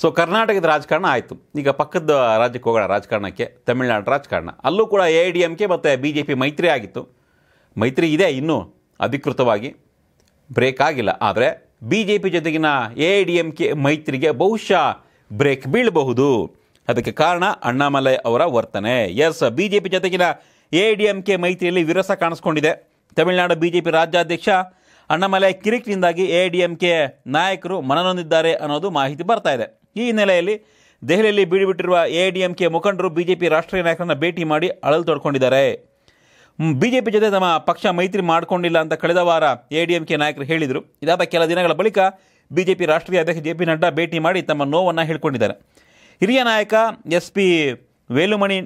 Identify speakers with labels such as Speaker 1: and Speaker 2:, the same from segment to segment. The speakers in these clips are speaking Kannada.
Speaker 1: ಸೊ ಕರ್ನಾಟಕದ ರಾಜಕಾರಣ ಆಯಿತು ಈಗ ಪಕ್ಕದ ರಾಜ್ಯಕ್ಕೆ ಹೋಗೋಣ ರಾಜಕಾರಣಕ್ಕೆ ತಮಿಳ್ನಾಡು ರಾಜಕಾರಣ ಅಲ್ಲೂ ಕೂಡ ಎ ಡಿ ಎಮ್ ಕೆ ಮತ್ತು ಬಿ ಜೆ ಪಿ ಮೈತ್ರಿ ಆಗಿತ್ತು ಮೈತ್ರಿ ಇದೆ ಇನ್ನೂ ಅಧಿಕೃತವಾಗಿ ಬ್ರೇಕ್ ಆಗಿಲ್ಲ ಆದರೆ ಬಿ ಜೆ ಪಿ ಜೊತೆಗಿನ A I D M K ಮೈತ್ರಿಗೆ ಬಹುಶಃ ಬ್ರೇಕ್ ಬೀಳಬಹುದು ಅದಕ್ಕೆ ಕಾರಣ ಅಣ್ಣಾಮಲೈ ಅವರ ವರ್ತನೆ ಎಸ್ ಬಿ ಜೆ ಪಿ ಜೊತೆಗಿನ ಎ ಡಿ ಎಮ್ ಕೆ ಮೈತ್ರಿಯಲ್ಲಿ ವಿರಸ ಕಾಣಿಸ್ಕೊಂಡಿದೆ ತಮಿಳ್ನಾಡು ಬಿ ಜೆ ಪಿ ರಾಜ್ಯಾಧ್ಯಕ್ಷ ಅಣ್ಣಾಮಲೈ ಕಿರಿಕಿನಿಂದಾಗಿ A I D M K ನಾಯಕರು ಮನನೊಂದಿದ್ದಾರೆ ಅನ್ನೋದು ಮಾಹಿತಿ ಬರ್ತಾ ಇದೆ ಈ ಹಿನ್ನೆಲೆಯಲ್ಲಿ ದೆಹಲಿಯಲ್ಲಿ ಬೀಡಿಬಿಟ್ಟಿರುವ ಕೆ ಮುಖಂಡರು ಬಿಜೆಪಿ ರಾಷ್ಟ್ರೀಯ ನಾಯಕರನ್ನು ಭೇಟಿ ಮಾಡಿ ಅಳಲು ತೊಡ್ಕೊಂಡಿದ್ದಾರೆ ಬಿಜೆಪಿ ಜೊತೆ ತಮ್ಮ ಪಕ್ಷ ಮೈತ್ರಿ ಮಾಡಿಕೊಂಡಿಲ್ಲ ಅಂತ ಕಳೆದ ವಾರ ಕೆ ನಾಯಕರು ಹೇಳಿದರು ಇದಾದ ಕೆಲ ದಿನಗಳ ಬಳಿಕ ಬಿಜೆಪಿ ರಾಷ್ಟ್ರೀಯ ಅಧ್ಯಕ್ಷ ಜೆ ಪಿ ನಡ್ಡಾ ಭೇಟಿ ಮಾಡಿ ತಮ್ಮ ನೋವನ್ನು ಹೇಳಿಕೊಂಡಿದ್ದಾರೆ ಹಿರಿಯ ನಾಯಕ ಎಸ್ ಪಿ ವೇಲುಮಣಿ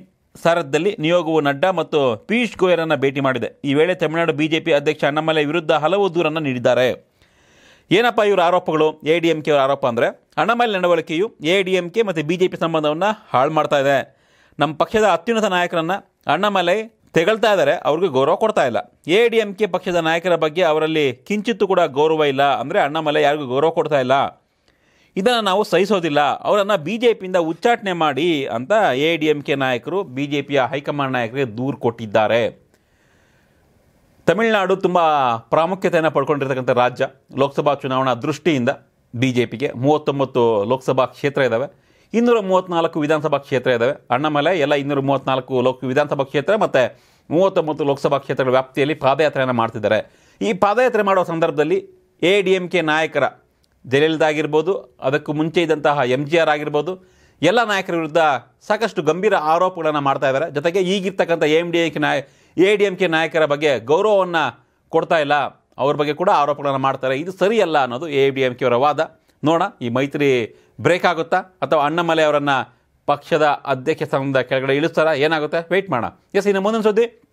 Speaker 1: ಸಾರದ್ದಲ್ಲಿ ನಿಯೋಗವು ನಡ್ಡಾ ಮತ್ತು ಪೀಯೂಷ್ ಗೋಯಲನ್ನು ಭೇಟಿ ಮಾಡಿದೆ ಈ ವೇಳೆ ತಮಿಳುನಾಡು ಬಿಜೆಪಿ ಅಧ್ಯಕ್ಷ ಅಣ್ಣಮಲೆ ವಿರುದ್ಧ ಹಲವು ದೂರನ್ನು ನೀಡಿದ್ದಾರೆ ಏನಪ್ಪ ಇವರ ಆರೋಪಗಳು ಎ ಡಿ ಎಮ್ ಕೆ ಅವರ ಆರೋಪ ಅಂದರೆ ಅಣ್ಣಮಲೆ ನಡವಳಿಕೆಯು ಎ ಡಿ ಎಮ್ ಕೆ ಮತ್ತು ಬಿ ಜೆ ಪಿ ಸಂಬಂಧವನ್ನು ಹಾಳು ಮಾಡ್ತಾ ಇದೆ ನಮ್ಮ ಪಕ್ಷದ ಅತ್ಯುನ್ನತ ನಾಯಕರನ್ನು ಅಣ್ಣಮಲೆ ತೆಗಳ್ತಾ ಇದ್ದಾರೆ ಅವ್ರಿಗೆ ಗೌರವ ಕೊಡ್ತಾ ಇಲ್ಲ ಎ ಡಿ ಎಮ್ ಕೆ ಪಕ್ಷದ ನಾಯಕರ ಬಗ್ಗೆ ಅವರಲ್ಲಿ ಕಿಂಚಿತ್ತು ಕೂಡ ಗೌರವ ಇಲ್ಲ ಅಂದರೆ ಅಣ್ಣಾಮಲೈ ಯಾರಿಗೂ ಗೌರವ ಕೊಡ್ತಾ ಇಲ್ಲ ಇದನ್ನು ನಾವು ಸಹಿಸೋದಿಲ್ಲ ಅವರನ್ನು ಬಿ ಜೆ ಪಿಯಿಂದ ಉಚ್ಚಾಟನೆ ಮಾಡಿ ಅಂತ ಎ ಡಿ ಎಮ್ ಕೆ ನಾಯಕರು ಬಿ ಜೆ ಪಿಯ ಹೈಕಮಾಂಡ್ ನಾಯಕರಿಗೆ ದೂರು ಕೊಟ್ಟಿದ್ದಾರೆ ತಮಿಳುನಾಡು ತುಂಬ ಪ್ರಾಮುಖ್ಯತೆಯನ್ನು ಪಡ್ಕೊಂಡಿರ್ತಕ್ಕಂಥ ರಾಜ್ಯ ಲೋಕಸಭಾ ಚುನಾವಣಾ ದೃಷ್ಟಿಯಿಂದ ಬಿ ಜೆ ಪಿಗೆ ಮೂವತ್ತೊಂಬತ್ತು ಲೋಕಸಭಾ ಕ್ಷೇತ್ರ ಇದ್ದಾವೆ ಇನ್ನೂರ ಮೂವತ್ತ್ನಾಲ್ಕು ವಿಧಾನಸಭಾ ಕ್ಷೇತ್ರ ಇದ್ದಾವೆ ಅಣ್ಣಮಲೆ ಎಲ್ಲ ಇನ್ನೂರ ಮೂವತ್ತ್ನಾಲ್ಕು ಲೋಕ ವಿಧಾನಸಭಾ ಕ್ಷೇತ್ರ ಮತ್ತು ಮೂವತ್ತೊಂಬತ್ತು ಲೋಕಸಭಾ ಕ್ಷೇತ್ರಗಳ ವ್ಯಾಪ್ತಿಯಲ್ಲಿ ಪಾದಯಾತ್ರೆಯನ್ನು ಮಾಡ್ತಿದ್ದಾರೆ ಈ ಪಾದಯಾತ್ರೆ ಮಾಡುವ ಸಂದರ್ಭದಲ್ಲಿ ಎ ಡಿ ಎಂ ಕೆ ನಾಯಕರ ಜಯಲಲಿತಾ ಆಗಿರ್ಬೋದು ಅದಕ್ಕೂ ಮುಂಚೆ ಇದ್ದಂತಹ ಎಂ ಜಿ ಆರ್ ಆಗಿರ್ಬೋದು ಎಲ್ಲ ನಾಯಕರ ವಿರುದ್ಧ ಸಾಕಷ್ಟು ಗಂಭೀರ ಆರೋಪಗಳನ್ನು ಮಾಡ್ತಾ ಇದ್ದಾರೆ ಜೊತೆಗೆ ಈಗಿರ್ತಕ್ಕಂಥ ಎಮ್ ಡಿ ಎಕೆ ನಾಯ ಎ ಡಿ ಎಂ ಕೆ ನಾಯಕರ ಬಗ್ಗೆ ಗೌರವವನ್ನು ಕೊಡ್ತಾ ಇಲ್ಲ ಅವ್ರ ಬಗ್ಗೆ ಕೂಡ ಆರೋಪಗಳನ್ನು ಮಾಡ್ತಾರೆ ಇದು ಸರಿಯಲ್ಲ ಅನ್ನೋದು ಎ ಡಿ ಎಂ ಕೆ ಅವರ ವಾದ ನೋಡ ಈ ಮೈತ್ರಿ ಬ್ರೇಕ್ ಆಗುತ್ತಾ ಅಥವಾ ಅಣ್ಣಮಲೆ ಅವರನ್ನು ಪಕ್ಷದ ಅಧ್ಯಕ್ಷ ಸ್ಥಾನದಿಂದ ಕೆಳಗಡೆ ಇಳಿಸ್ತಾರ ಏನಾಗುತ್ತೆ ವೆಯ್ಟ್ ಮಾಡೋಣ ಎಸ್ ಇನ್ನು ಮುಂದಿನ ಸುದ್ದಿ